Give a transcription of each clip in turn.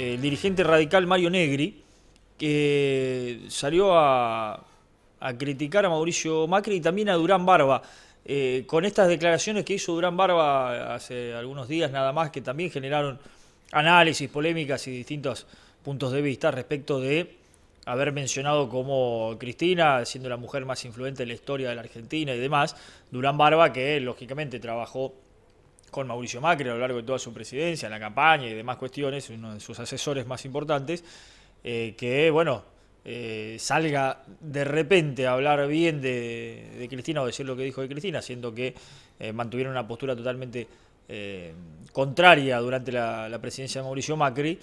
el dirigente radical Mario Negri, que salió a, criticar a Mauricio Macri y también a Durán Barba. Eh, con estas declaraciones que hizo Durán Barba hace algunos días nada más, que también generaron análisis, polémicas y distintos puntos de vista respecto de haber mencionado como Cristina, siendo la mujer más influente en la historia de la Argentina y demás, Durán Barba, que lógicamente trabajó con Mauricio Macri a lo largo de toda su presidencia, en la campaña y demás cuestiones, uno de sus asesores más importantes, eh, que, bueno, eh, salga de repente a hablar bien de, Cristina o decir lo que dijo de Cristina, siendo que eh, mantuvieron una postura totalmente contraria durante la, presidencia de Mauricio Macri,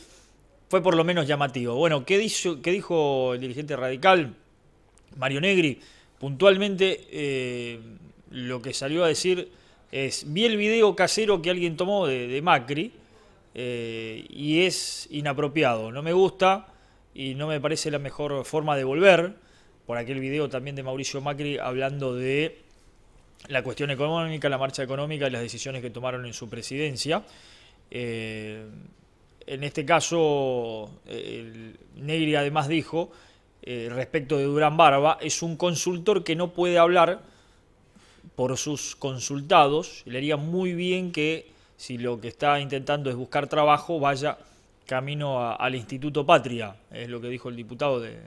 fue por lo menos llamativo. Bueno, qué dijo el dirigente radical Mario Negri? Puntualmente, lo que salió a decir vi el video casero que alguien tomó de, Macri eh, y es inapropiado. No me gusta y no me parece la mejor forma de volver. Por aquel video también de Mauricio Macri hablando de la cuestión económica, la marcha económica y las decisiones que tomaron en su presidencia. Eh, en este caso, Negri además dijo, eh, respecto de Durán Barba, es un consultor que no puede hablar por sus consultados. Le haría muy bien que, si lo que está intentando es buscar trabajo, vaya camino al Instituto Patria, es lo que dijo el diputado de,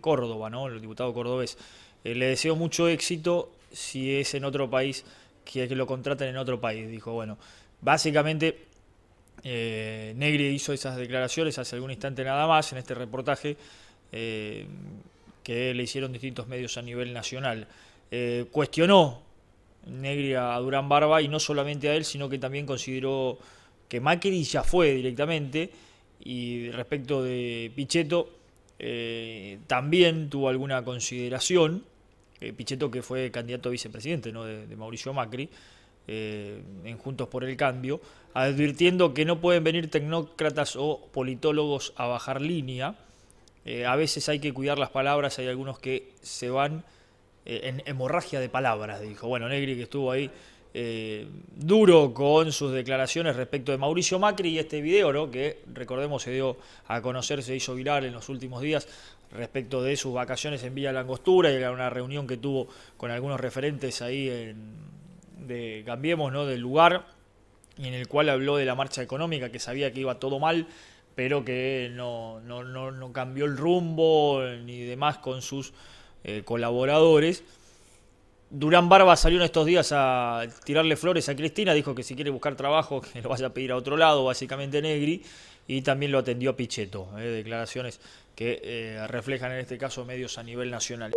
Córdoba, ¿no? El diputado cordobés. Eh, le deseo mucho éxito si es en otro país, que, lo contraten en otro país. Dijo, bueno, básicamente eh, Negri hizo esas declaraciones hace algún instante nada más en este reportaje eh, que le hicieron distintos medios a nivel nacional. Eh, cuestionó Negri a Durán Barba y no solamente a él, sino que también consideró que Macri ya fue directamente y respecto de Pichetto eh, también tuvo alguna consideración, Pichetto que fue candidato a vicepresidente de, Mauricio Macri, eh, en Juntos por el Cambio, advirtiendo que no pueden venir tecnócratas o politólogos a bajar línea. a veces hay que cuidar las palabras, hay algunos que se van eh, en hemorragia de palabras, dijo. Bueno, Negri que estuvo ahí eh, duro con sus declaraciones respecto de Mauricio Macri y este video, que recordemos se dio a conocer, se hizo viral en los últimos días respecto de sus vacaciones en Villa Langostura y era una reunión que tuvo con algunos referentes ahí en, de Cambiemos, ¿no? del lugar, y en el cual habló de la marcha económica, que sabía que iba todo mal, pero que no, no cambió el rumbo ni demás con sus eh, colaboradores. Durán Barba salió en estos días a tirarle flores a Cristina, dijo que si quiere buscar trabajo que lo vaya a pedir a otro lado, básicamente Negri, y también lo atendió a Pichetto, eh, declaraciones que eh, reflejan en este caso medios a nivel nacional.